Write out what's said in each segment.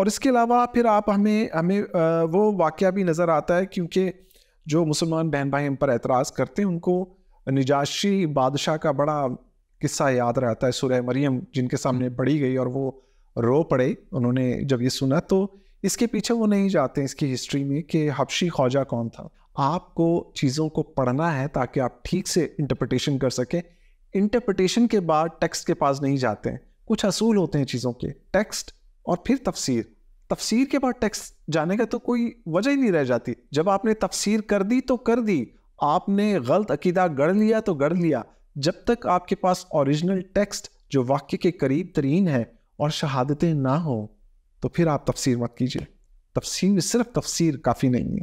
और इसके अलावा फिर आप हमें हमें वो वाक़ भी नज़र आता है क्योंकि जो मुसलमान बहन भाई हम पर एतराज़ करते हैं उनको निजाशी बादशाह का बड़ा किस्सा याद रहता है सुरह मरियम जिनके सामने हम्म। पढ़ी गई और वो रो पड़े उन्होंने जब ये सुना तो इसके पीछे वो नहीं जाते इसकी हिस्ट्री में कि हबशी ख्वाजा कौन था आपको चीज़ों को पढ़ना है ताकि आप ठीक से इंटरप्रटेशन कर सकें इंटरप्रटेशन के बाद टेक्स्ट के पास नहीं जाते हैं कुछ असूल होते हैं चीज़ों के टेक्स्ट और फिर तफसीर तफसीर के बाद टेक्स्ट जाने का तो कोई वजह ही नहीं रह जाती जब आपने तफसीर कर दी तो कर दी आपने गलत अकीदा गढ़ लिया तो गढ़ लिया जब तक आपके पास ओरिजिनल टेक्स्ट जो वाक्य के करीब तरीन है और शहादतें ना हो तो फिर आप तफसीर मत कीजिए तफसीर सिर्फ तफसीर काफ़ी नहीं है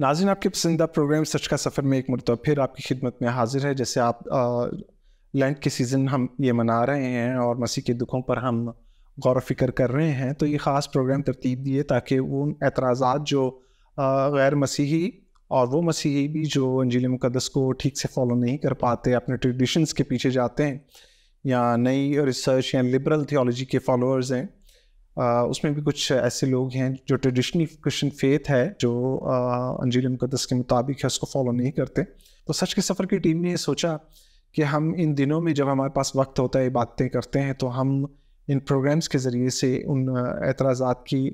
नाजिन आपके पसंदीदा प्रोग्राम सच का सफ़र में एक मरतब फिर आपकी खिदमत में हाजिर है जैसे आप लैंड के सीज़न हम ये मना रहे हैं और मसीह के दुखों पर हम गौर फिक्र कर रहे हैं तो ये ख़ास प्रोग्राम तरतीब दिए ताकि उन एतराज़ा जो गैर मसीही और वो मसीही भी जो अंजील मुकदस को ठीक से फॉलो नहीं कर पाते अपने ट्रेडिशंस के पीछे जाते हैं या नई रिसर्च या लिबरल थियोलॉजी के फॉलोअर्स हैं उसमें भी कुछ ऐसे लोग हैं जो ट्रेडिशनल क्रिश्चियन फेथ है जो अंजील मुकदस के मुताबिक है उसको फॉलो नहीं करते तो सच के सफ़र की टीम ने सोचा कि हम इन दिनों में जब हमारे पास वक्त होता है बातें करते हैं तो हम इन प्रोग्राम्स के ज़रिए से उन एतराज़ा की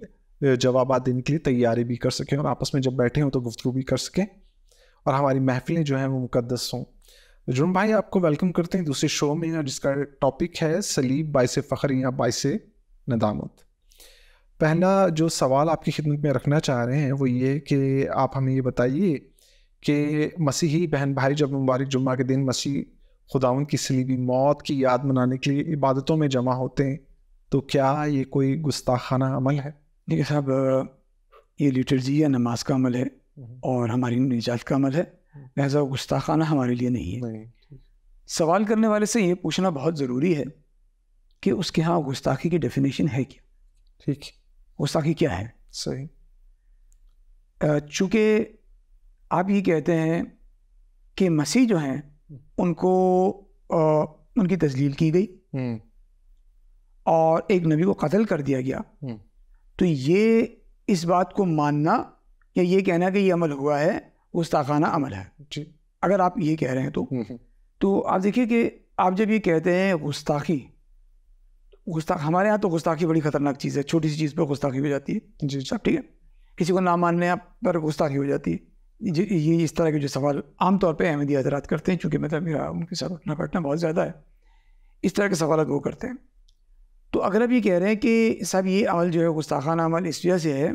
जवाब देने के लिए तैयारी भी कर सकें और आपस में जब बैठे हों तो गुफ्तु भी कर सकें और हमारी महफिलें जो हैं वो मुकदस हों जुर्म भाई आपको वेलकम करते हैं दूसरे शो में जिसका टॉपिक है सलीब बायस फ़खर या बायस नदामत पहला जो सवाल आपकी खिदमत में रखना चाह रहे हैं वो ये कि आप हमें ये बताइए कि मसीही बहन भाई जब मुबारक जुम्मा के दिन मसीह खुदावन की सलीबी मौत की याद मनाने के लिए इबादतों में जमा होते हैं तो क्या ये कोई गुस्ताखाना अमल है देखिए साहब ये लिटर्जी या नमाज का अमल है हम्म। और हमारी निजात का अमल है हम्म। लिहाजा गुस्ताखाना हमारे लिए नहीं है नहीं। सवाल करने वाले से ये पूछना बहुत ज़रूरी है कि उसके यहाँ गुस्ताखी की डेफिनेशन है क्या ठीक है गुस्ताखी क्या है सही चूँकि आप ये कहते हैं कि मसीह जो हैं हम्म। उनको आ, उनकी तजलील की गई हम्म। और एक नबी को कत्ल कर दिया गया हम्म। तो ये इस बात को मानना या ये कहना कि ये अमल हुआ है गुस्ताखाना अमल है जी अगर आप ये कह रहे हैं तो तो आप देखिए कि आप जब ये कहते हैं गुस्ताखी गुस्ताख हमारे यहाँ तो गुस्ताखी बड़ी खतरनाक चीज़ है छोटी सी चीज़ पर गुस्ताखी हो जाती है जी सब ठीक है किसी को ना मानने पर गुस्ताखी हो जाती है ये इस तरह के जो सवाल आमतौर पर अहमदी हजरात करते हैं चूँकि मतलब मेरा उनके साथ उठना बैठना बहुत ज़्यादा है इस तरह के सवाल वो करते हैं तो अगर आप ये कह रहे हैं कि साहब ये अमल जो है गुस्ताखाना अमल इस वजह से है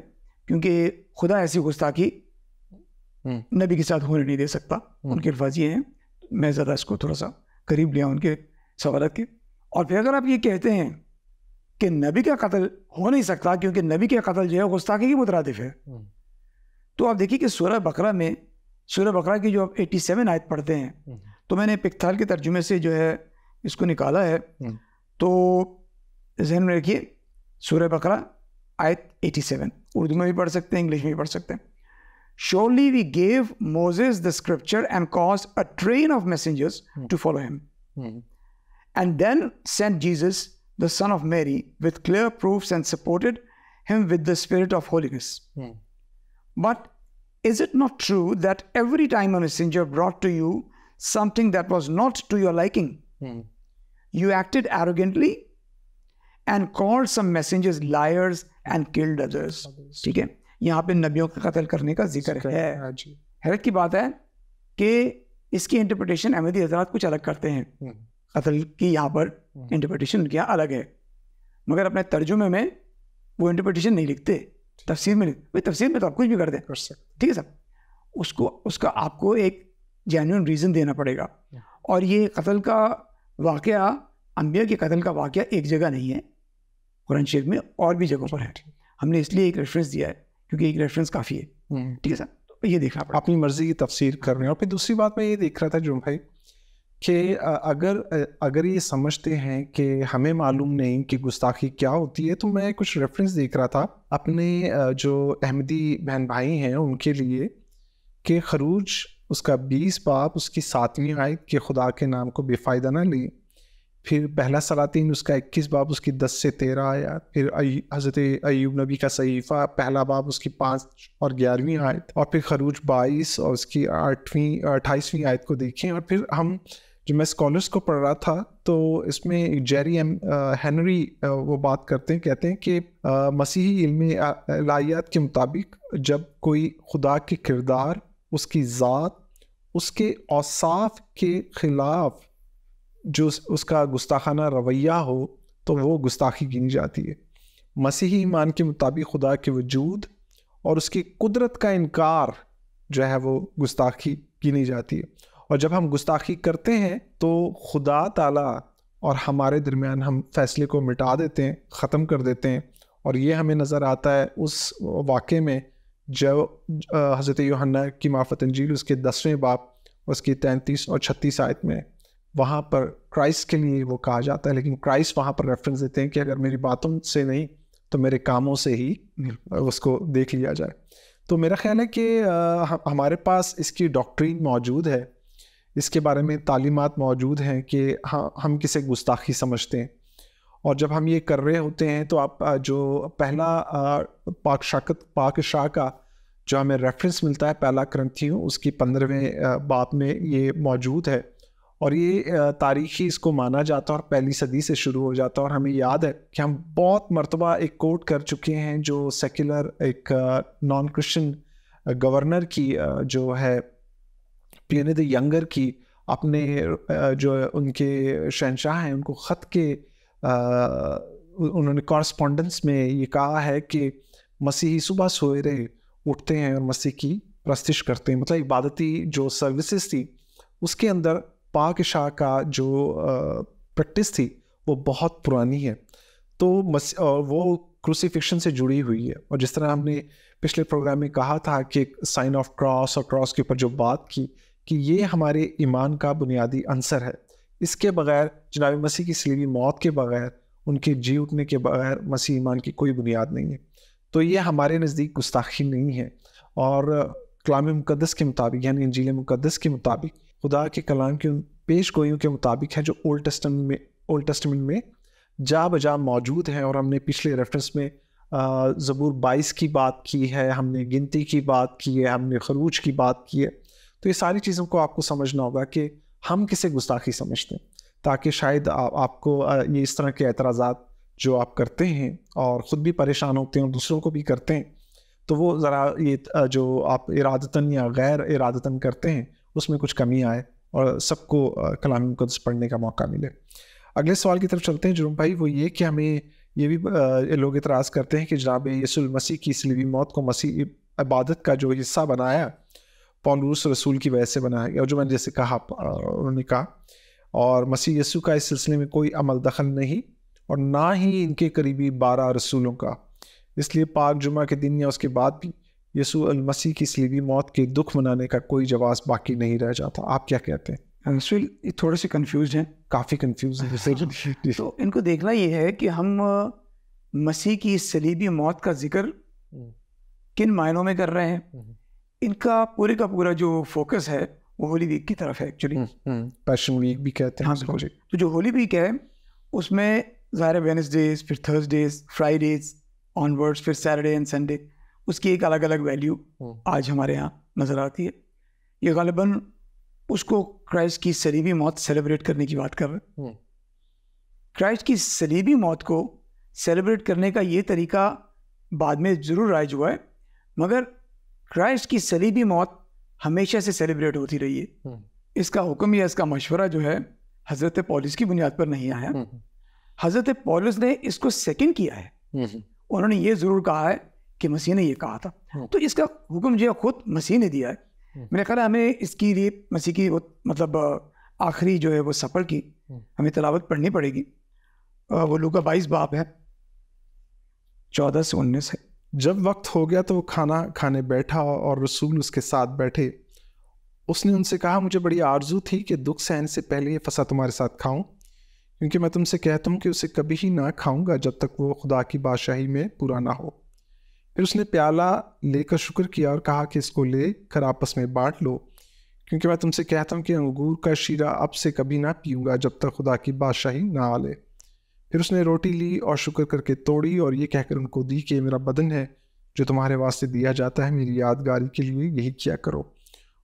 क्योंकि खुदा ऐसी गुस्ताखी हम्म। नबी के साथ होने नहीं दे सकता हम्म। उनके अल्फाज ये हैं मैं ज़रा इसको थोड़ा सा करीब लिया उनके सवालत के और फिर अगर आप ये कहते हैं कि नबी का कत्ल हो नहीं सकता क्योंकि नबी का कत्ल जो है गुस्ताखी की मुतरदफ है हम्म। तो आप देखिए कि सूर्य बकरा में सूर्य बकरा की जो आप एटी सेवन आयत पढ़ते हैं हम्म। तो मैंने पिकथाल के तर्जुमे से जो है इसको निकाला है हम्म। तो जहन में रखिए सूर्य बकरा आयत एटी सेवन उर्दू में भी पढ़ सकते हैं इंग्लिश में भी पढ़ सकते हैं surely we gave Moses the scripture and caused a train of messengers to follow him and then sent Jesus, the Son of Mary, with clear proofs and supported him with the Spirit of holiness. Hmm. But is it not true that every time a messenger brought to you something that was not to your liking, hmm. you acted arrogantly and called some messengers liars and killed others? ठीक है यहाँ पे नबियों कत्ल करने का जिक्र है हैरत की बात है कि इसकी इंटरप्रिटेशन अहमदी हजरात कुछ अलग करते हैं hmm. कत्ल की यहाँ पर इंटरप्रटेशन हम्म। किया अलग है मगर अपने तर्जुमे में वो इंटरप्रटेशन नहीं लिखते तफसीर में भाई तफसीर में तो आप कुछ भी कर दें ठीक है सर उसको उसका आपको एक जेन्यून रीज़न देना पड़ेगा हम्म। और ये कत्ल का वाक़ अम्बिया के कत्ल का वाक़ एक जगह नहीं है कुरान शेख में और भी जगहों पर है हमने इसलिए एक रेफरेंस दिया है क्योंकि एक रेफरेंस काफ़ी है हम्म। ठीक है सर तो ये देखना अपनी मर्जी की तफसीर कर रहे हैं और फिर दूसरी बात मैं ये देख रहा था जुम भाई कि अगर अगर ये समझते हैं कि हमें मालूम नहीं कि गुस्ताखी क्या होती है तो मैं कुछ रेफरेंस देख रहा था अपने जो अहमदी बहन भाई हैं उनके लिए कि खरूज उसका बीस बाप उसकी सातवीं आयत के खुदा के नाम को बेफ़ायदा ना लें फिर पहला सलातीन उसका इक्कीस बाप उसकी दस से तेरह आया फिर हज़रत अयूब नबी का सहीफ़ा पहला बाप उसकी पाँच और ग्यारहवीं आयत और फिर खरूज बाईस और उसकी आठवीं अट्ठाईसवीं आयत को देखें और फिर हम जब मैं स्कॉलर्स को पढ़ रहा था तो इसमें जेरी एम हेनरी वो बात करते हैं कहते हैं कि मसीही इल्मी लायात के मुताबिक जब कोई खुदा के किरदार उसकी ज़ात उसके औसाफ के ख़िलाफ़ जो उसका गुस्ताखाना रवैया हो तो वो गुस्ताखी गिनी जाती है मसीही ईमान के मुताबिक खुदा के वजूद और उसकी कुदरत का इनकार जो है वो गुस्ताखी गिनी जाती है और जब हम गुस्ताखी करते हैं तो खुदा ताला और हमारे दरमियान हम फैसले को मिटा देते हैं ख़त्म कर देते हैं और ये हमें नज़र आता है उस वाक़े में जो हज़रत योहन्ना की माफ़त अंजील उसके दसवें बाप उसकी तैंतीस और छत्तीस आयत में वहाँ पर क्राइस्ट के लिए वो कहा जाता है लेकिन क्राइस्ट वहाँ पर रेफरेंस देते हैं कि अगर मेरी बातों से नहीं तो मेरे कामों से ही उसको देख लिया जाए तो मेरा ख्याल है कि हमारे पास इसकी डॉक्ट्रीन मौजूद है इसके बारे में तालीमत मौजूद हैं कि हाँ हम किसे गुस्ताखी समझते हैं और जब हम ये कर रहे होते हैं तो आप जो पहला पाक शाकत पाक शाह का जो हमें रेफरेंस मिलता है पहला ग्रंथियों उसकी पंद्रहवें बाप में ये मौजूद है और ये तारीखी इसको माना जाता है और पहली सदी से शुरू हो जाता है और हमें याद है कि हम बहुत मरतबा एक कोट कर चुके हैं जो सेकुलर एक नॉन क्रिश्चन गवर्नर की जो है प्लेने द यंगर की अपने जो उनके शहनशाह हैं उनको ख़त के उन्होंने कॉरस्पॉन्डेंस में ये कहा है कि मसीही सुबह सोए रहे उठते हैं और मसीह की प्रस्तिश करते हैं मतलब इबादती जो सर्विसेज थी उसके अंदर पाक शाह का जो प्रैक्टिस थी वो बहुत पुरानी है तो मस वो क्रूसीफिक्शन से जुड़ी हुई है और जिस तरह हमने पिछले प्रोग्राम में कहा था कि साइन ऑफ क्रॉस और क्रॉस के ऊपर जो बात की कि ये हमारे ईमान का बुनियादी अंसर है इसके बगैर जनाब मसीह की सलीबी मौत के बगैर उनके जी उठने के बगैर मसीह ईमान की कोई बुनियाद नहीं है तो ये हमारे नज़दीक गुस्ताखी नहीं है और कलाम मुकदस के मुताबिक यानी इंजील मुकदस के मुताबिक खुदा के कलाम की उन पेश गोयों के मुताबिक है जो ओल्ड टेस्टमेंट में ओल्ड टेस्टमेंट में जा बजा मौजूद हैं और हमने पिछले रेफरेंस में ज़बूर बाईस की बात की है हमने गिनती की बात की है हमने खरूज की बात की है तो ये सारी चीज़ों को आपको समझना होगा कि हम किसे गुस्ताखी समझते हैं ताकि शायद आ, आपको ये इस तरह के एतराज़ा जो आप करते हैं और ख़ुद भी परेशान होते हैं और दूसरों को भी करते हैं तो वो ज़रा ये जो आप इरादतन या गैर इरादतन करते हैं उसमें कुछ कमी आए और सबको कलामी मुकदस पढ़ने का मौका मिले अगले सवाल की तरफ चलते हैं जुर्म भाई वो ये कि हमें ये भी लोग इतराज़ करते हैं कि जनाब यसुल मसीह की इसलिए मौत को मसीह इबादत का जो हिस्सा बनाया पौनरूस रसूल की वजह से बनाया गया और जो मैंने जैसे कहा उन्होंने कहा और मसीह यसु का इस सिलसिले में कोई अमल दखल नहीं और ना ही इनके करीबी बारह रसूलों का इसलिए पाक जुमा के दिन या उसके बाद भी यसु मसीह की सलीबी मौत के दुख मनाने का कोई जवाब बाकी नहीं रह जाता आप क्या कहते हैं रसूल थोड़े से कन्फ्यूज हैं काफ़ी कन्फ्यूज़ हैं तो इनको देखना ये है कि हम मसीह की सलीबी मौत का जिक्र हम्म। किन मायनों में कर रहे हैं हम्म। इनका पूरे का पूरा जो फोकस है वो होली वीक की तरफ है एक्चुअली पैशन वीक भी कहते हैं हाँ तो जो होली वीक है उसमें ज़ाहिर वेनसडेज फिर थर्सडेज फ्राइडेज ऑनवर्ड्स फिर सैटरडे एंड संडे उसकी एक अलग अलग वैल्यू आज हमारे यहाँ नज़र आती है ये गालिबा उसको क्राइस्ट की सलीबी मौत सेलिब्रेट करने की बात कर रहे हैं क्राइस्ट हम्म। की सलीबी मौत को सेलिब्रेट करने का ये तरीका बाद में ज़रूर राइज हुआ है मगर क्राइस्ट की सलीबी मौत हमेशा से सेलिब्रेट होती रही है हम्म। इसका हुक्म या इसका मशवरा जो है हजरत पॉलिस की बुनियाद पर नहीं आया हम्म। हजरत पॉलिस ने इसको सेकंड किया है हम्म, उन्होंने ये जरूर कहा है कि मसीह ने ये कहा था तो इसका हुक्म जो है खुद मसीह ने दिया है मेरे ख्याल हमें इसकी लिए मसीह की वो मतलब आखिरी जो है वो सफ़र की हमें तलावत पढ़नी पड़ेगी वो लू का बाईस बाप है चौदह से उन्नीस है जब वक्त हो गया तो वो खाना खाने बैठा और रसूल उसके साथ बैठे उसने उनसे कहा मुझे बड़ी आरजू थी कि दुख सहन से पहले ये फसा तुम्हारे साथ खाऊं क्योंकि मैं तुमसे कहता हूँ कि उसे कभी ही ना खाऊंगा जब तक वो खुदा की बादशाही में पूरा ना हो फिर उसने प्याला लेकर शुक्र किया और कहा कि इसको ले कर आपस में बांट लो क्योंकि मैं तुमसे कहता हूँ कि अंगूर का शीरा अब से कभी ना पीऊँगा जब तक खुदा की बादशाही ना आ ले फिर उसने रोटी ली और शुक्र करके तोड़ी और ये कहकर उनको दी कि मेरा बदन है जो तुम्हारे वास्ते दिया जाता है मेरी यादगारी के लिए यही किया करो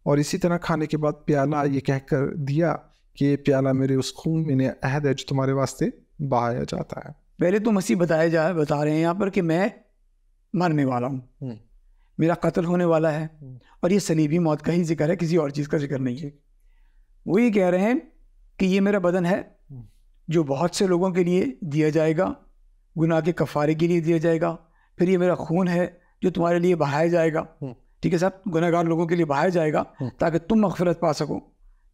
और इसी तरह खाने के बाद प्याला ये कहकर दिया कि ये प्याला मेरे उस खून में अहद है जो तुम्हारे वास्ते बहाया जाता है पहले तो मसीह बताया जा बता रहे हैं यहाँ पर कि मैं मरने वाला हूँ हम्म। मेरा कत्ल होने वाला है हम्म। और ये सलीबी मौत का ही जिक्र है किसी और चीज़ का जिक्र नहीं है वो ये कह रहे हैं कि ये मेरा बदन है हम्म। जो बहुत से लोगों के लिए दिया जाएगा गुनाह के कफारे के लिए दिया जाएगा फिर ये मेरा खून है जो तुम्हारे लिए बहाया जाएगा हम्म। ठीक है साहब गुनागार लोगों के लिए बहाया जाएगा हम्म। ताकि तुम मफफरत पा सको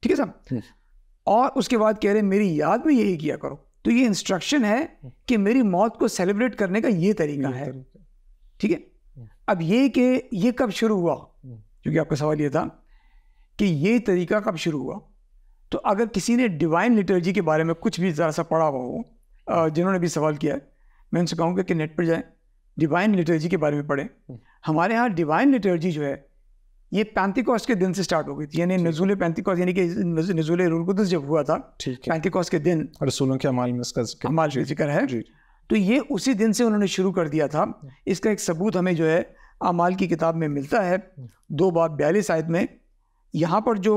ठीक है साहब हम्म। और उसके बाद कह रहे मेरी याद में यही किया करो तो ये इंस्ट्रक्शन है कि मेरी मौत को सेलिब्रेट करने का ये तरीका है ठीक है अब ये कि ये कब शुरू हुआ क्योंकि आपका सवाल ये था कि ये तरीका कब शुरू हुआ तो अगर किसी ने डिवाइन लिटर्जी के बारे में कुछ भी ज़रा सा पढ़ा हुआ हो जिन्होंने भी सवाल किया है मैं उनसे कहूँगा कि नेट पर जाएँ डिवाइन लिटर्जी के बारे में पढ़ें हम्म। हमारे यहाँ डिवाइन लिटर्जी जो है ये पैंतीकॉस के दिन से स्टार्ट हो गई थी यानी नजूल पैंतीकॉस यानी कि नजूल रुलकुदस जब हुआ था पैंतीकॉस के दिन रसूलों के अमाल में इसका अमाल का जिक्र है तो ये उसी दिन से उन्होंने शुरू कर दिया था हम्म। इसका एक सबूत हमें जो है अमाल की किताब में मिलता है हम्म। दो बाब बयालीस आयत में यहाँ पर जो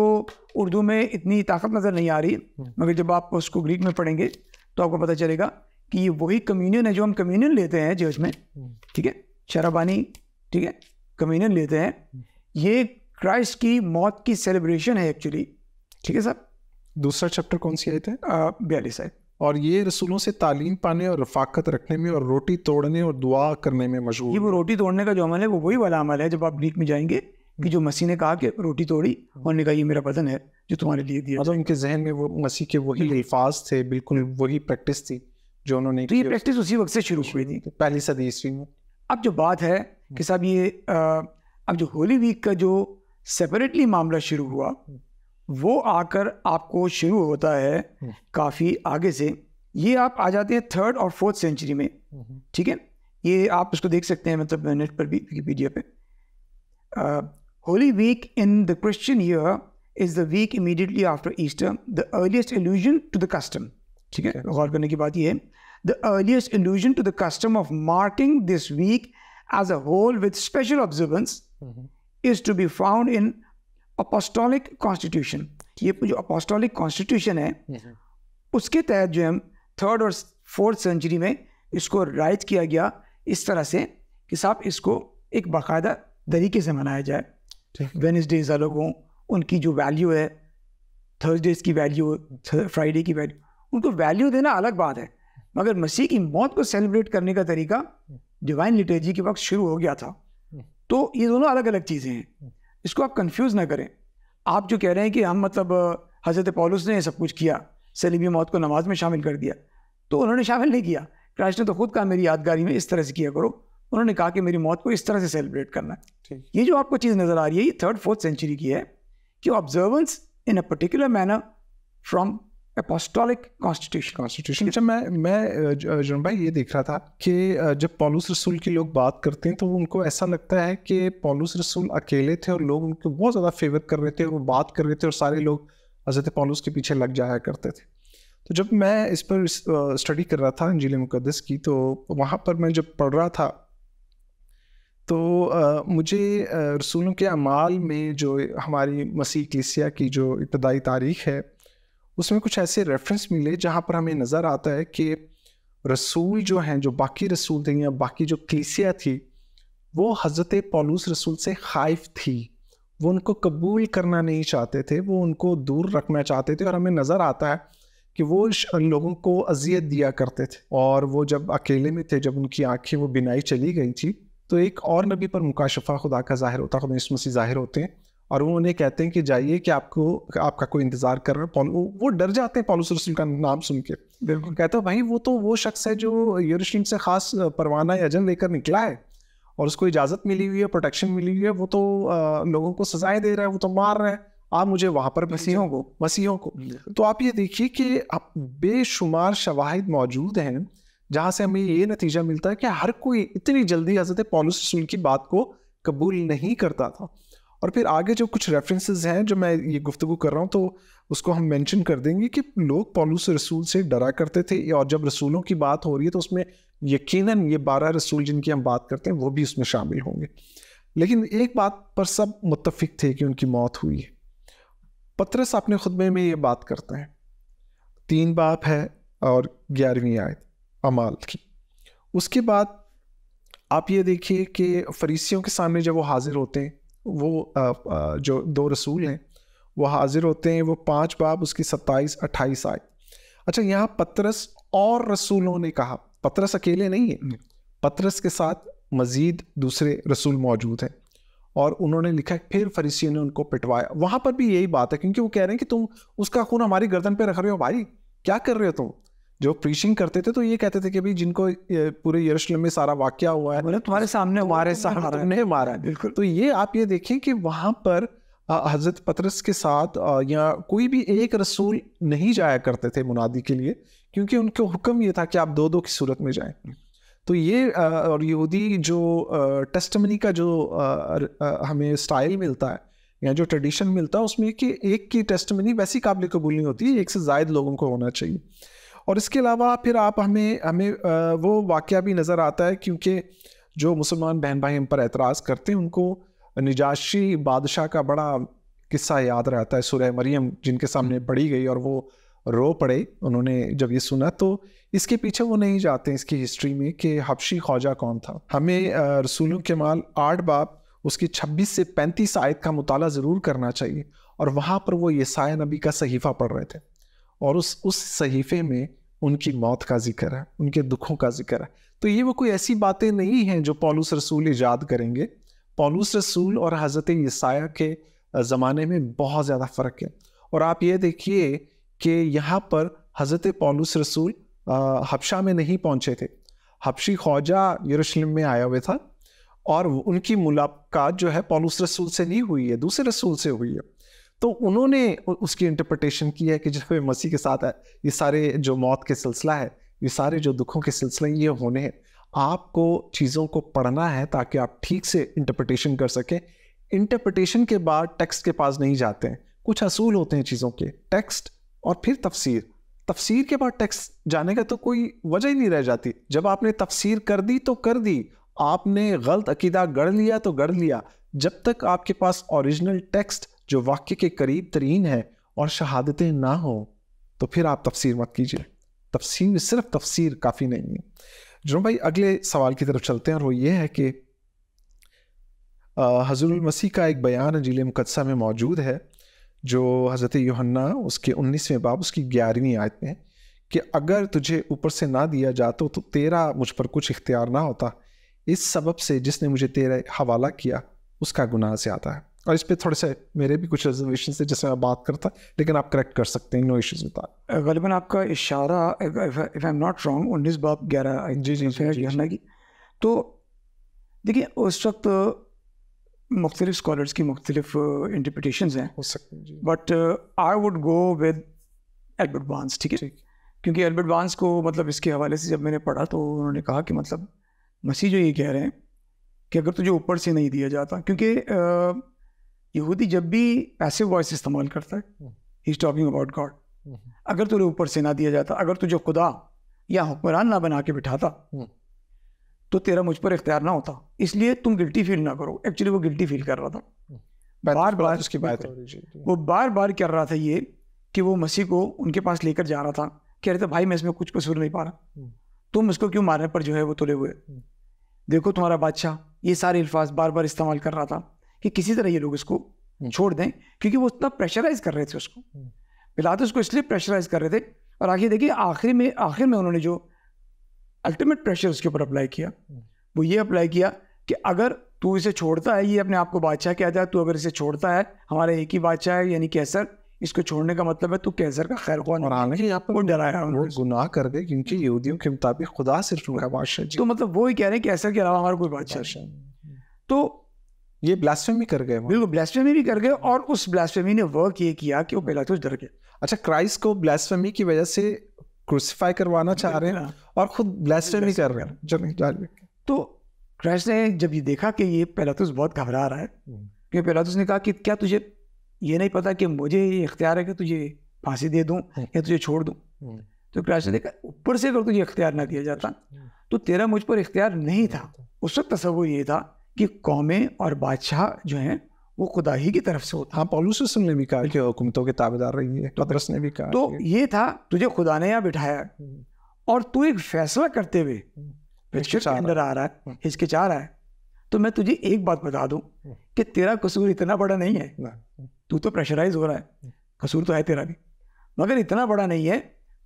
उर्दू में इतनी ताकत नज़र नहीं आ रही हम्म। मगर जब आप उसको ग्रीक में पढ़ेंगे तो आपको पता चलेगा कि ये वही कम्यूनियन है जो हम कम्यूनियन लेते हैं जज में हम्म। ठीक है शराबानी ठीक है कम्यूनियन लेते हैं हम्म। ये क्राइस्ट की मौत की सेलिब्रेशन है एक्चुअली ठीक है साहब दूसरा चैप्टर कौन सी आए थे बयालीस आयत और ये रसूलों से तालीम पाने और रफाकत रखने में और रोटी तोड़ने और दुआ करने में मशहूर ये वो रोटी तोड़ने का जो अमल है वो वही वाला अमल है जब आप ग्रीक में जाएंगे कि जो मसीह ने कहा कि रोटी तोड़ी हाँ। और ने कहा ये मेरा बदन है जो तुम्हारे लिए दिया मतलब उनके जहन में वो मसीह के वही अल्फाज हम्म। थे बिल्कुल वही प्रैक्टिस थी जो उन्होंने तो ये प्रैक्टिस उसी वक्त से शुरू हुई थी पहली सदी ईस्वी में अब जो बात है हम्म। कि साहब ये अब जो होली वीक का जो सेपरेटली मामला शुरू हुआ हम्म। वो आकर आपको शुरू होता है काफ़ी आगे से ये आप आ जाते हैं थर्ड और फोर्थ सेंचुरी में ठीक है ये आप उसको देख सकते हैं मतलब नेट पर भी विकीपीडिया पे Holy Week in the Christian year is the week immediately after Easter, the earliest allusion to the custom. ठीक है गौर करने की बात ये है the earliest allusion to the custom of marking this week as a whole with special observance is to be found in apostolic constitution ये जो apostolic constitution है yes, mm-hmm. उसके तहत जो है थर्ड और फोर्थ सेंचुरी में इसको राइज किया गया इस तरह से कि साहब इसको एक बाकायदा तरीके से मनाया जाए वेनसडेज अलग हों उनकी जो वैल्यू है थर्सडेज की वैल्यू फ्राइडे की वैल्यू उनको वैल्यू देना अलग बात है मगर मसीह की मौत को सेलिब्रेट करने का तरीका डिवाइन लिटर्जी के वक्त शुरू हो गया था तो ये दोनों अलग अलग चीज़ें हैं इसको आप कंफ्यूज ना करें आप जो कह रहे हैं कि हम मतलब हज़रत पॉलुस ने सब कुछ किया सलीमी मौत को नमाज में शामिल कर दिया तो उन्होंने शामिल नहीं किया क्राइस्ट ने तो खुद कहा मेरी यादगारी में इस तरह से किया करो उन्होंने कहा कि मेरी मौत को इस तरह से सेलिब्रेट करना है ये जो आपको चीज़ नज़र आ रही है ये थर्ड फोर्थ सेंचुरी की है कि observance in a particular manner from apostolic constitution constitution अच्छा मैं मैं जुर्म भाई ये देख रहा था कि जब पॉलूस रसूल के लोग बात करते हैं तो उनको ऐसा लगता है कि पॉलूस रसूल अकेले थे और लोग उनको बहुत ज़्यादा फेवर कर रहे थे और वो बात कर रहे थे और सारे लोग हजरत पॉलूस के पीछे लग जाया करते थे तो जब मैं इस पर स्टडी कर रहा था अंजिल मुकदस की तो वहाँ पर मैं जब पढ़ रहा था तो आ, मुझे रसूलों के अमाल में जो हमारी मसीह क्लिसिया की जो इब्तदाई तारीख है उसमें कुछ ऐसे रेफरेंस मिले जहाँ पर हमें नज़र आता है कि रसूल जो हैं जो बाकी रसूल थे या बाकी जो क्लिसिया थी वो हज़रत पौलूस रसूल से खाइफ थी वो उनको कबूल करना नहीं चाहते थे वो उनको दूर रखना चाहते थे और हमें नज़र आता है कि वो लोगों को अजियत दिया करते थे और वो जब अकेले में थे जब उनकी आंखें वो बिनाई चली गई थी तो एक और नबी पर मुकाशफा खुदा का ज़ाहिर होता खुदा यसु मसीह ज़ाहिर होते हैं और वो उन्हें कहते हैं कि जाइए कि आपको आपका कोई इंतज़ार कर रहा है वो डर जाते हैं पॉलूस रसूल का नाम सुन के बिल्कुल कहते हैं भाई वो तो वो शख्स है जो यरूशलेम से ख़ास परवाना या अजन लेकर निकला है और उसको इजाज़त मिली हुई है प्रोटेक्शन मिली हुई है वो तो लोगों को सजाएं दे रहा है वो तो मार रहे हैं आप मुझे वहाँ पर मसीहों को मसीहों को तो आप ये देखिए कि बेशुमार शवाहिद मौजूद हैं जहाँ से हमें ये नतीजा मिलता है कि हर कोई इतनी जल्दी हज़रत पॉलिस रसूल की बात को कबूल नहीं करता था और फिर आगे जो कुछ रेफरेंसेस हैं जो मैं ये गुफ्तु कर रहा हूँ तो उसको हम मेंशन कर देंगे कि लोग पॉलूस रसूल से डरा करते थे और जब रसूलों की बात हो रही है तो उसमें यकीनन ये बारह रसूल जिनकी हम बात करते हैं वो भी उसमें शामिल होंगे लेकिन एक बात पर सब मुतफिक थे कि उनकी मौत हुई है पत्रस अपने खुतबे में ये बात करते हैं तीन बाप है और ग्यारहवीं आयत अमाल की उसके बाद आप ये देखिए कि फरीसियों के सामने जब वो हाजिर होते हैं वो आ, आ, जो दो रसूल हैं वो हाजिर होते हैं वो पाँच बाब उसकी सत्ताईस अट्ठाईस आए अच्छा यहाँ पतरस और रसूलों ने कहा पतरस अकेले नहीं है पतरस के साथ मज़ीद दूसरे रसूल मौजूद हैं और उन्होंने लिखा फिर फरीसियों ने उनको पिटवाया वहाँ पर भी यही बात है क्योंकि वो कह रहे हैं कि तुम उसका खून हमारी गर्दन पर रख रहे हो भाई क्या कर रहे हो तुम जो प्रीचिंग करते थे तो ये कहते थे कि भाई जिनको पूरे यरूशलेम में सारा वाक्य हुआ है तुम्हारे सामने हमारे तो सामने मारा है बिल्कुल तो ये आप ये देखें कि वहाँ पर हज़रत पतरस के साथ या कोई भी एक रसूल नहीं जाया करते थे मुनादी के लिए क्योंकि उनके हुक्म ये था कि आप दो दो की सूरत में जाएं तो ये और यहूदी जो टेस्टमनी का जो हमें स्टाइल मिलता है या जो ट्रेडिशन मिलता है उसमें कि एक की टेस्टमनी वैसी काबिल कबूल नहीं होती है एक से जायद लोगों को होना चाहिए और इसके अलावा फिर आप हमें हमें वो वाक़ भी नज़र आता है क्योंकि जो मुसलमान बहन भाई हम पर एतराज़ करते हैं उनको निजाशी बादशाह का बड़ा किस्सा याद रहता है सुरह मरियम जिनके सामने हम्म। पढ़ी गई और वो रो पड़े उन्होंने जब ये सुना तो इसके पीछे वो नहीं जाते इसकी हिस्ट्री में कि हबशी ख्वाजा कौन था हमें रसूलों के माल आठ बाप उसकी छब्बीस से पैंतीस आयत का मुताला ज़रूर करना चाहिए और वहाँ पर वो ये नबी का सहीफ़ा पढ़ रहे थे और उस उस सहीफे में उनकी मौत का जिक्र है उनके दुखों का जिक्र है तो ये वो कोई ऐसी बातें नहीं हैं जो पौलूस रसूल ईजाद करेंगे पौलूस रसूल और हज़रत यसाया के ज़माने में बहुत ज़्यादा फ़र्क है और आप ये देखिए कि यहाँ पर हज़रत पौलूस रसूल हबशा में नहीं पहुँचे थे हबशी ख्वाजा यरूशलेम में आया हुआ था और उनकी मुलाकात जो है पौलूस रसूल से नहीं हुई है दूसरे रसूल से हुई है तो उन्होंने उसकी इंटरप्रटेशन की है कि जब मसीह के साथ है ये सारे जो मौत के सिलसिला है ये सारे जो दुखों के सिलसिले ये होने हैं आपको चीज़ों को पढ़ना है ताकि आप ठीक से इंटरप्रटेशन कर सकें इंटरप्रटेशन के बाद टेक्स्ट के पास नहीं जाते हैं कुछ असूल होते हैं चीज़ों के टेक्स्ट और फिर तफसीर तफसीर के बाद टेक्स्ट जाने का तो कोई वजह ही नहीं रह जाती जब आपने तफसीर कर दी तो कर दी आपने गलत अकीदा गढ़ लिया तो गढ़ लिया जब तक आपके पास ओरिजिनल टेक्स्ट जो वाक्य के करीब तरीन है और शहादतें ना हों तो फिर आप तफसीर मत कीजिए तफसीर सिर्फ तफसीर काफ़ी नहीं है जो भाई अगले सवाल की तरफ चलते हैं और वो ये है कि हजरत मसीह का एक बयान अंजील मुकदसा में मौजूद है जो हज़रत योहन्ना उसके उन्नीसवें बाब उसकी ग्यारहवीं आयत में कि अगर तुझे ऊपर से ना दिया जाता तो तेरा मुझ पर कुछ इख्तियार ना होता इस सबब से जिसने मुझे तेरा हवाला किया उसका गुनाह से आता है और इस पर थोड़े से मेरे भी कुछ रिजर्वेशन थे जैसे मैं बात करता लेकिन आप करेक्ट कर सकते हैं नो इशूज़ विद गलबन आपका इशारा if I am not wrong उन्नीस बाप ग्यारह जी जी जी की तो देखिए उस वक्त मुख्तलिफ स्कॉलर्स की मुख्तलिफ इंटरप्रटेशन हैं हो सकते हैं but I would go with Albert Barnes ठीक है क्योंकि एल्बर्ट बांस को मतलब इसके हवाले से जब मैंने पढ़ा तो उन्होंने कहा कि मतलब मसीह जो ये कह रहे हैं कि अगर तुझे ऊपर से नहीं दिया जाता क्योंकि यहूदी जब भी पैसिव वॉइस इस्तेमाल करता है he is talking about God अगर तुझे ऊपर से ना दिया जाता अगर तुझे खुदा या हुक्मरान ना बना के बिठाता हम्म। तो तेरा मुझ पर इख्तियार ना होता इसलिए तुम गिल्टी फील ना करो एक्चुअली वो गिल्टी फील कर रहा था बार बार उसकी बात तो वो बार बार कर रहा था ये कि वो मसीह को उनके पास लेकर जा रहा था कह रहे थे भाई मैं इसमें कुछ कसूर नहीं पा रहा हम्म। तुम इसको क्यों मारने पर जो है वो तुले हुए हम्म। देखो तुम्हारा बादशाह ये सारे अल्फाज बार बार इस्तेमाल कर रहा था कि किसी तरह ये लोग इसको हम्म। छोड़ दें क्योंकि वो उतना प्रेशराइज कर रहे थे उसको हम्म। पिलातस उसको इसलिए प्रेशराइज कर रहे थे और आखिर देखिए आखिरी में आखिर में उन्होंने जो अल्टीमेट प्रेशर उसके ऊपर अप्लाई किया हम्म। वो ये अप्लाई किया कि अगर तू इसे छोड़ता है ये अपने आप को बादशाह कह जाए तू अगर इसे छोड़ता है हमारा एक ही बादशाह है यानी कैसर इसको छोड़ने का मतलब है तू कैसर का खैर कौन और डराया वो गुनाह कर गए क्योंकि यहूदियों के मुताबिक खुदा सिर्फ उनका बादशाह तो मतलब वो ही कह रहे हैं कैसर के अलावा हमारा कोई बादशाह तो ये ब्लास्फेमी कर गए बिल्कुल ब्लास्फेमी भी कर गए और उस ब्लास्फेमी ने वर्क ये किया कि वो पहला तो डर गए अच्छा क्राइस्ट को ब्लास्फेमी की वजह से क्रूसीफाई करवाना चाह रहे हैं हाँ। और खुद ब्लास्फेमी कर रहे हैं जब तो क्राइस्ट ने जब ये देखा कि ये पहला तो बहुत घबरा रहा है क्योंकि हम्म। पहला तो उसने कहा कि क्या तुझे ये नहीं पता कि मुझे ये इख्तियार है कि तुझे फांसी दे दूँ हम्म। या तुझे छोड़ दूँ हम्म। तो क्राइस्ट ने देखा ऊपर से अगर तुझे इख्तियार ना दिया जाता तो तेरा मुझ पर इख्तियार नहीं था उस वक्त तस्वुर ये था कि कौमें और बादशाह जो हैं वो खुदा ही की तरफ से होता हाँ पॉलूस ने भी कहा कि हुकूमतों के ताबेदार रही है पदरस तो ने भी कहा तो ये था तुझे खुदा ने यहाँ बिठाया हम्म। और तू एक फैसला करते हुए हम्म। अंदर आ रहा है हम्म। हिचकिचा रहा है तो मैं तुझे एक बात बता दूं कि तेरा कसूर इतना बड़ा नहीं है तू तो प्रेशराइज हो रहा है कसूर तो है तेरा भी मगर इतना बड़ा नहीं है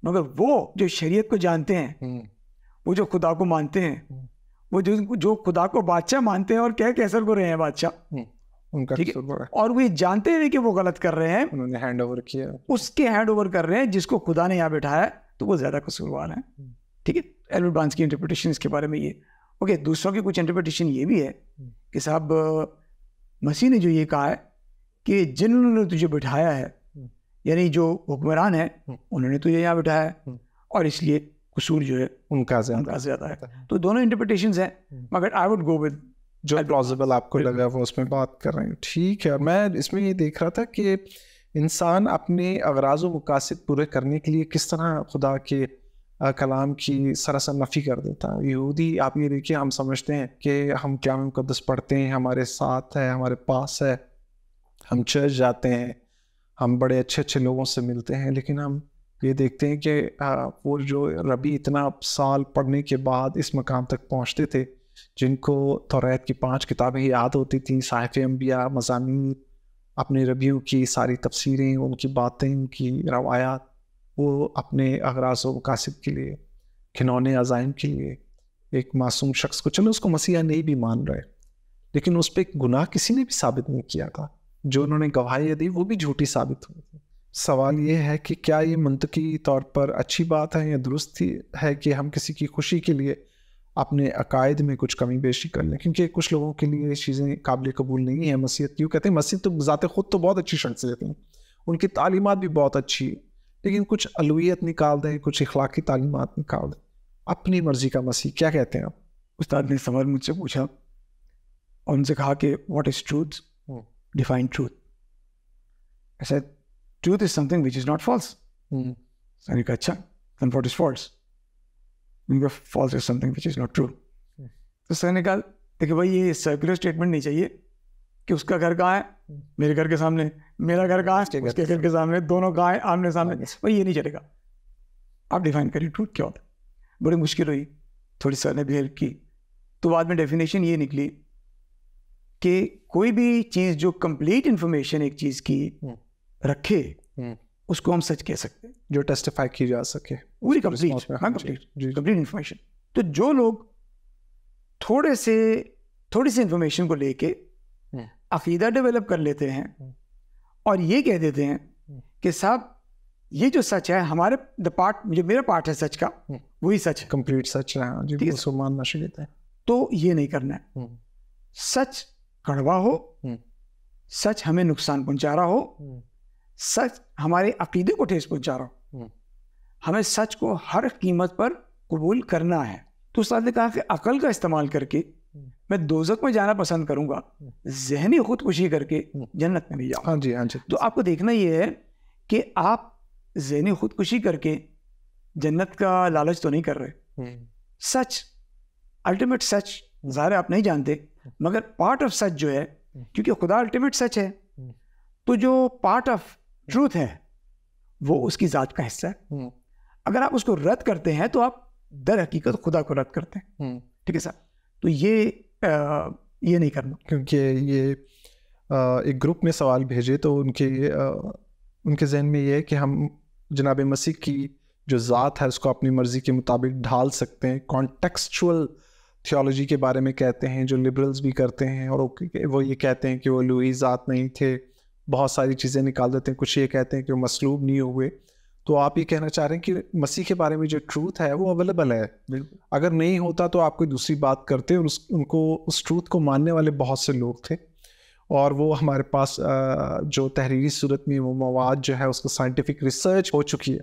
मगर वो जो शरीयत को जानते हैं वो जो खुदा को मानते हैं वो जो जो खुदा को बादशाह मानते हैं और क्या कैसर को रहे हैं बादशाह हम्म, उनका ठीक है और ये जानते हुए कि वो गलत कर रहे हैं उन्होंने हैंड ओवर किया उसके हैंड ओवर कर रहे हैं जिसको खुदा ने यहाँ बैठाया तो वो ज़्यादा कसूरवार है हम्म। ठीक है एलवर ब्रांस की इंटरप्रिटेशन इसके बारे में ये ओके दूसरों की कुछ इंटरप्रिटेशन ये भी है हम्म। कि साहब मसीह ने जो ये कहा है कि जिन्होंने तुझे बिठाया है यानी जो हुक्मरान है उन्होंने तुझे यहाँ बिठाया है और इसलिए कसूर जो है उनका ज्यादा उनका ज्यादा है तो दोनों इंटरप्रिटेशन है हम्म। मगर आई वुड गो विद जो प्लॉजिबल आपको लगा वो उसमें बात कर रहे हैं ठीक है मैं इसमें ये देख रहा था कि इंसान अपने अगराज व मकासद पूरे करने के लिए किस तरह खुदा के कलाम की सरासर नफ़ी कर देता है यहूदी आप ये देखिए हम समझते हैं कि हम क्या मुकदस पढ़ते हैं हमारे साथ है हमारे पास है हम चर्च जाते हैं हम बड़े अच्छे अच्छे लोगों से मिलते हैं लेकिन हम ये देखते हैं कि वो जो रबी इतना साल पढ़ने के बाद इस मकाम तक पहुँचते थे जिनको तौरात की पांच किताबें याद होती थी साहिफ़ अम्बिया मजामी अपने रबियों की सारी तफसीरें उनकी बातें उनकी रवायात वो अपने अगराज व मकासद के लिए खिनौने अजाइम के लिए एक मासूम शख्स को चलो उसको मसीहा नहीं भी मान रहे लेकिन उस पर गुनाह किसी ने भी साबित नहीं किया था जो उन्होंने गवाही दी वो भी झूठी साबित हुई थी सवाल ये है कि क्या ये मनतकी तौर पर अच्छी बात है या दुरुस्त है कि हम किसी की खुशी के लिए अपने अकायद में कुछ कमी बेशी कर लें क्योंकि कुछ लोगों के लिए चीज़ें काबिल कबूल नहीं है मसीहत क्यों कहते हैं मसीहत तो ज़ात खुद तो बहुत अच्छी शख्सियत हैं उनकी तालीमत भी बहुत अच्छी है लेकिन कुछ अलवियत निकाल दें कुछ इखलाकी तालीमत निकाल दें अपनी मर्जी का मसीह क्या कहते हैं आप उस्ताद ने सवाल मुझसे पूछा और उनसे कहा कि what is truth define truth ऐसा truth is something which is not false. Mm. And you catch up. then what is false? You go, false is something which is not true. Mm. तो sir ने कहा देखिए भाई ये circular statement नहीं चाहिए कि उसका घर कहाँ है hmm. मेरे घर के सामने मेरा घर कहाँ है उसके घर के सामने दोनों कहाँ है आमने सामने भाई ये नहीं चलेगा आप डिफाइन करिए ट्रूथ क्या होता है बड़ी मुश्किल हुई थोड़ी सर ने भी हेल्प की तो बाद में डेफिनेशन ये निकली कि कोई भी चीज़ जो कंप्लीट इन्फॉर्मेशन एक चीज़ की hmm. रखे हम्म। उसको हम सच कह सकते हैं जो टेस्टिफाई की जा सके पूरी कंप्लीट कंप्लीट इन्फॉर्मेशन तो जो लोग थोड़े से थोड़ी सी इन्फॉर्मेशन को लेके हम्म। अकीदा डेवलप कर लेते हैं हम्म। और ये कह देते हैं कि साहब ये जो सच है हमारे द पार्ट जो मेरा पार्ट है सच का वही सच कंप्लीट सच है तो ये नहीं करना है सच कड़वा हो सच हमें नुकसान पहुंचा रहा हो सच हमारे अकीदे को ठेस पहुंचा रहा हूँ हम्म। हमें सच को हर कीमत पर कबूल करना है तो उस ने कहा कि अकल का इस्तेमाल करके हम्म। मैं दोजक में जाना पसंद करूंगा हम्म। जहनी खुदकुशी करके जन्नत में नहीं जाऊँ हाँ जी हाँ जी तो आपको देखना यह है कि आप जहनी खुदकुशी करके जन्नत का लालच तो नहीं कर रहे सच अल्टीमेट सच ज़ाहिर आप नहीं जानते मगर पार्ट ऑफ सच जो है क्योंकि खुदा अल्टीमेट सच है तो जो पार्ट ऑफ ट्रूथ है वो उसकी ज़ात का हिस्सा है हम्म। अगर आप उसको रद्द करते हैं तो आप दर हकीकत खुदा को रद्द करते हैं हम्म। ठीक है सर तो ये आ, ये नहीं करना क्योंकि ये आ, एक ग्रुप में सवाल भेजे तो उनके आ, उनके जहन में ये है कि हम जनाब मसीह की जो ज़ात है उसको अपनी मर्ज़ी के मुताबिक ढाल सकते हैं कॉन्टेक्चुअल थियोलॉजी के बारे में कहते हैं जो लिबरल्स भी करते हैं और वो ये कहते हैं कि वो लुई ज़ात नहीं थे बहुत सारी चीज़ें निकाल देते हैं कुछ ये कहते हैं कि मसलूब नहीं हुए तो आप ये कहना चाह रहे हैं कि मसीह के बारे में जो ट्रूथ है वो अवेलेबल है अगर नहीं होता तो आप कोई दूसरी बात करते और उस उनको उस ट्रूथ को मानने वाले बहुत से लोग थे और वो हमारे पास जो तहरीरी सूरत में वो मवाद जो है उसका साइंटिफिक रिसर्च हो चुकी है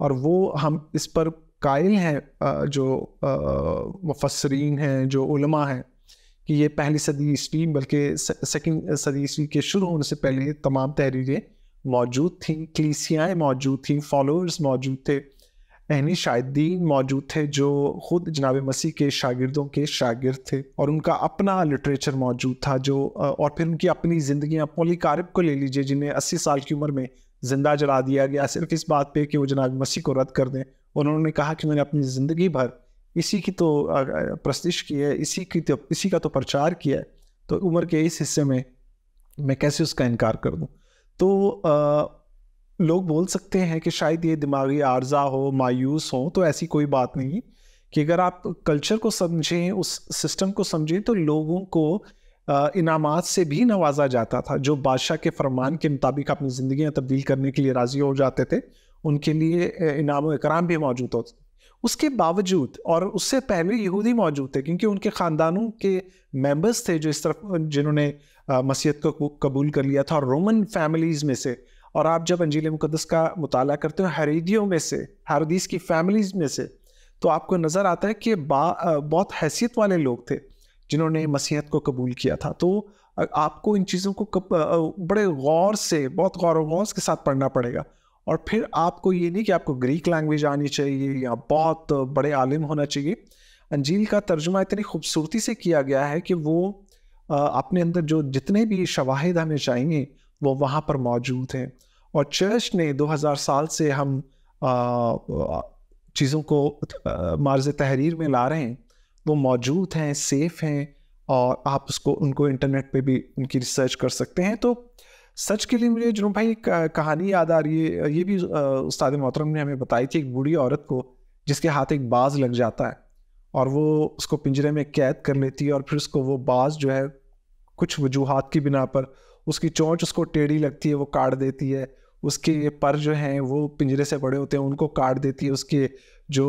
और वो हम इस पर कायल हैं जो मुफसरीन हैं जो उलमा हैं कि ये पहली सदी ईस्वी बल्कि सेकेंड सदी ईस्वी के शुरू होने से पहले तमाम तहरीरें मौजूद थी क्लीसियाएँ मौजूद थी फॉलोअर्स मौजूद थे अहनी शायदीन मौजूद थे जो ख़ुद जनाब मसीह के शागिर्दों के शागिर थे और उनका अपना लिटरेचर मौजूद था जो और फिर उनकी अपनी पोली कारब को ले लीजिए जिन्हें अस्सी साल की उम्र में ज़िंदा जला दिया गया सिर्फ इस बात पे कि वो जनाब मसीह को रद्द कर दें उन्होंने कहा कि मैंने अपनी ज़िंदगी भर इसी की तो प्रस्तिश की है इसी की तो इसी का तो प्रचार किया है तो उम्र के इस हिस्से में मैं कैसे उसका इनकार कर दूँ तो आ, लोग बोल सकते हैं कि शायद ये दिमागी आर्जा हो मायूस हो तो ऐसी कोई बात नहीं कि अगर आप कल्चर को समझें उस सिस्टम को समझें तो लोगों को इनामात से भी नवाजा जाता था जो बादशाह के फरमान के मुताबिक अपनी ज़िंदियाँ तब्दील करने के लिए राज़ी हो जाते थे उनके लिए इनाम इकराम भी मौजूद होते उसके बावजूद और उससे पहले यहूदी मौजूद थे क्योंकि उनके ख़ानदानों के मेंबर्स थे जो इस तरफ जिन्होंने मसीहत को कबूल कर लिया था और रोमन फैमिलीज़ में से और आप जब अंजील मुकदस का मुताला करते हो हरीदियों में से हरदीस की फैमिलीज़ में से तो आपको नज़र आता है कि बहुत हैसियत वाले लोग थे जिन्होंने मसीहत को कबूल किया था तो आपको इन चीज़ों को बड़े गौर से बहुत गौर व गौर के साथ पढ़ना पड़ेगा और फिर आपको ये नहीं कि आपको ग्रीक लैंग्वेज आनी चाहिए या बहुत बड़े आलिम होना चाहिए अंजील का तर्जुमा इतनी खूबसूरती से किया गया है कि वो अपने अंदर जो जितने भी शवाहिद हमें चाहिए वो वहाँ पर मौजूद हैं और चर्च ने 2000 साल से हम चीज़ों को मार्ज तहरीर में ला रहे हैं वो मौजूद हैं सेफ़ हैं और आप उसको उनको इंटरनेट पे भी उनकी रिसर्च कर सकते हैं तो सच के लिए मुझे जुनूम भाई कहानी याद आ रही है ये भी उस्ताद मोहतरम ने हमें बताई थी एक बूढ़ी औरत को जिसके हाथ एक बाज लग जाता है और वो उसको पिंजरे में कैद कर लेती है और फिर उसको वो बाज जो है कुछ वजूहत की बिना पर उसकी चोंच उसको टेढ़ी लगती है वो काट देती है उसके पर जो हैं वो पिंजरे से बड़े होते हैं उनको काट देती है उसके जो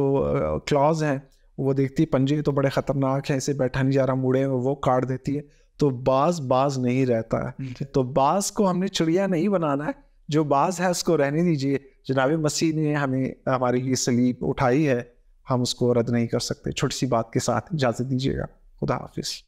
क्लॉज हैं वो देखती है पंजे तो बड़े ख़तरनाक हैं ऐसे बैठा नहीं जा रहा मुड़े वो काट देती है तो बाज बाज नहीं रहता है हम्म। तो बाज को हमने चिड़िया नहीं बनाना है जो बाज है उसको रहने दीजिए जनाब मसीह ने हमें हमारी ये सलीब उठाई है हम उसको रद्द नहीं कर सकते छोटी सी बात के साथ इजाज़त दीजिएगा खुदा हाफिज़